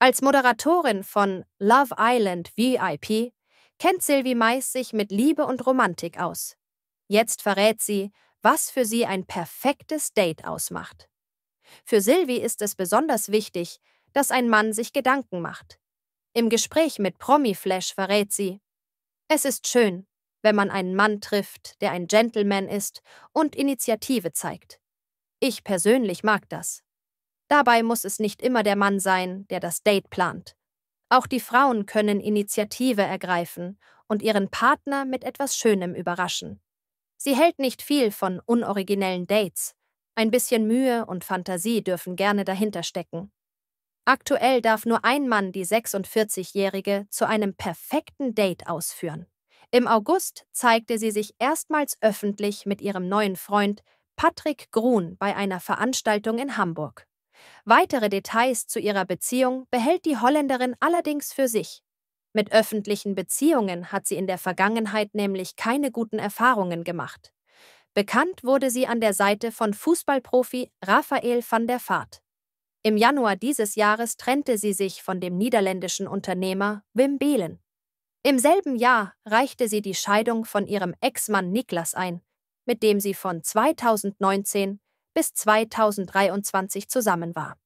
Als Moderatorin von Love Island VIP kennt Sylvie Mais sich mit Liebe und Romantik aus. Jetzt verrät sie, was für sie ein perfektes Date ausmacht. Für Sylvie ist es besonders wichtig, dass ein Mann sich Gedanken macht. Im Gespräch mit Promi Flash verrät sie, es ist schön, wenn man einen Mann trifft, der ein Gentleman ist und Initiative zeigt. Ich persönlich mag das. Dabei muss es nicht immer der Mann sein, der das Date plant. Auch die Frauen können Initiative ergreifen und ihren Partner mit etwas Schönem überraschen. Sie hält nicht viel von unoriginellen Dates. Ein bisschen Mühe und Fantasie dürfen gerne dahinter stecken. Aktuell darf nur ein Mann die 46-Jährige zu einem perfekten Date ausführen. Im August zeigte sie sich erstmals öffentlich mit ihrem neuen Freund Patrick Grun bei einer Veranstaltung in Hamburg. Weitere Details zu ihrer Beziehung behält die Holländerin allerdings für sich. Mit öffentlichen Beziehungen hat sie in der Vergangenheit nämlich keine guten Erfahrungen gemacht. Bekannt wurde sie an der Seite von Fußballprofi Raphael van der Vaart. Im Januar dieses Jahres trennte sie sich von dem niederländischen Unternehmer Wim Beelen. Im selben Jahr reichte sie die Scheidung von ihrem Ex-Mann Niklas ein, mit dem sie von 2019 bis 2023 zusammen war.